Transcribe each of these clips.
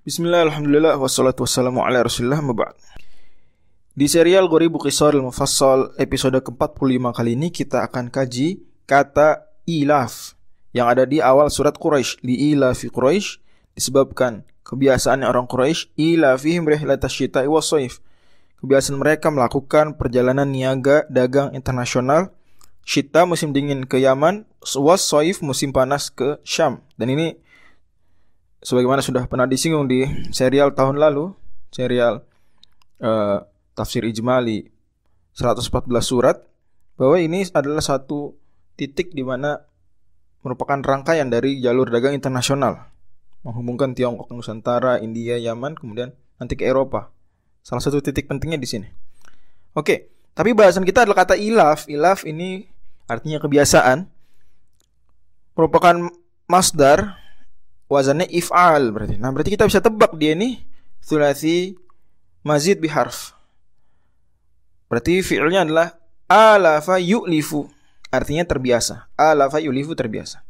Bismillah, alhamdulillah, wassalatu wassalamu ala rasulullah mabak. Di serial Goribu Qisar mufassal episode ke-45 kali ini kita akan kaji kata ilaf yang ada di awal surat Quraisy li ilafi Quraisy disebabkan kebiasaan orang Quraisy ilafihim rihlatasyita'i wasoif kebiasaan mereka melakukan perjalanan niaga dagang internasional Syita musim dingin ke Yaman, Wasoif musim panas ke Syam. Dan ini sebagaimana sudah pernah disinggung di serial tahun lalu, serial uh, tafsir ijmali 114 surat bahwa ini adalah satu titik di mana merupakan rangkaian dari jalur dagang internasional menghubungkan Tiongkok, Nusantara, India, Yaman, kemudian nanti ke Eropa. Salah satu titik pentingnya di sini. Oke, tapi bahasan kita adalah kata ilaf. Ilaf ini artinya kebiasaan. Merupakan masdar wazannya if'al berarti. Nah, berarti kita bisa tebak dia ini sulasi mazid biharf. Berarti fi'ilnya adalah alafa yu'lifu. Artinya terbiasa. Alafa yu'lifu terbiasa.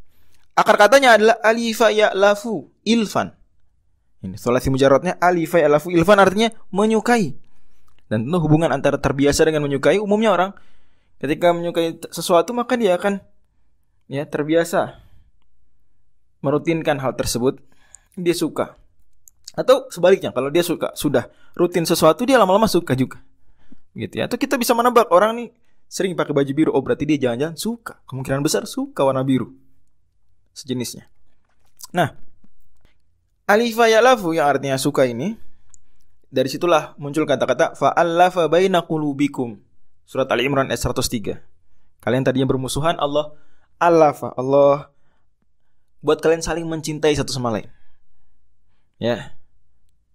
Akar katanya adalah alifa ya'lafu ilfan. Ini sulasi mujarotnya alifa ya'lafu ilfan artinya menyukai. Dan tentu hubungan antara terbiasa dengan menyukai umumnya orang ketika menyukai sesuatu maka dia akan ya terbiasa merutinkan hal tersebut, dia suka. Atau sebaliknya, kalau dia suka, sudah rutin sesuatu, dia lama-lama suka juga. Gitu ya. Atau kita bisa menebak orang nih sering pakai baju biru, oh berarti dia jangan-jangan suka. Kemungkinan besar suka warna biru. Sejenisnya. Nah, alifa lafu yang artinya suka ini, dari situlah muncul kata-kata fa'allafa baina qulubikum. Surat Ali Imran ayat 103. Kalian tadinya bermusuhan, Allah alafa, Allah buat kalian saling mencintai satu sama lain. Ya.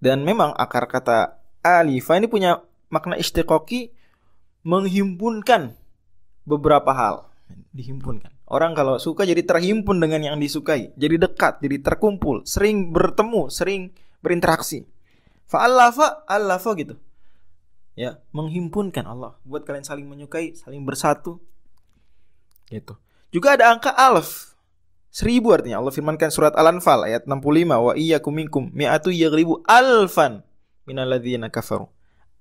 Dan memang akar kata alifa ini punya makna istiqoki menghimpunkan beberapa hal. Dihimpunkan. Orang kalau suka jadi terhimpun dengan yang disukai, jadi dekat, jadi terkumpul, sering bertemu, sering berinteraksi. alafa alafa gitu. Ya, menghimpunkan Allah buat kalian saling menyukai, saling bersatu. Gitu. Juga ada angka alf Seribu artinya Allah firmankan surat Al-Anfal ayat 65 wa iyyakum minkum mi'atu yaghribu alfan minalladzina kafaru.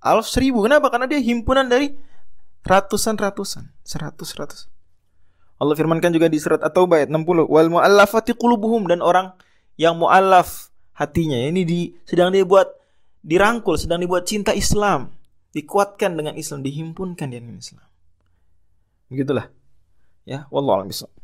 Alf seribu kenapa? Karena dia himpunan dari ratusan-ratusan, seratus-ratus. Allah firmankan juga di surat At-Taubah ayat 60, wal mu'allafati qulubuhum dan orang yang mu'allaf hatinya. Ini di sedang dia buat dirangkul, sedang dibuat cinta Islam, dikuatkan dengan Islam, dihimpunkan dengan Islam. Begitulah. Ya, wallahu a'lam bishawab.